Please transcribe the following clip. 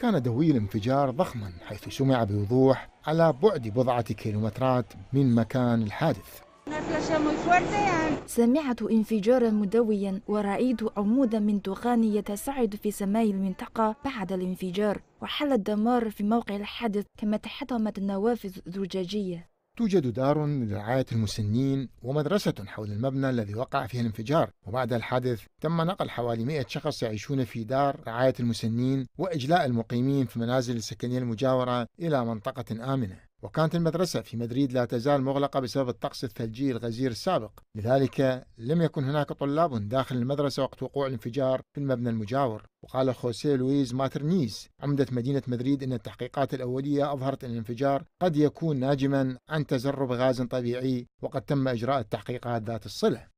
كان دوي الانفجار ضخما حيث سمع بوضوح على بعد بضعة كيلومترات من مكان الحادث سمعت انفجارا مدويا ورأيت عمودا من دخان يتصاعد في سماء المنطقة بعد الانفجار وحل الدمار في موقع الحادث كما تحطمت نوافذ زجاجية توجد دار لرعاية المسنين ومدرسة حول المبنى الذي وقع فيه الانفجار وبعد الحادث تم نقل حوالي 100 شخص يعيشون في دار رعاية المسنين وإجلاء المقيمين في المنازل السكنية المجاورة إلى منطقة آمنة وكانت المدرسة في مدريد لا تزال مغلقة بسبب الطقس الثلجي الغزير السابق لذلك لم يكن هناك طلاب داخل المدرسة وقت وقوع الانفجار في المبنى المجاور وقال خوسيه لويز ماترنيز عمدة مدينة مدريد أن التحقيقات الأولية أظهرت أن الانفجار قد يكون ناجما عن تسرب غاز طبيعي وقد تم إجراء التحقيقات ذات الصلة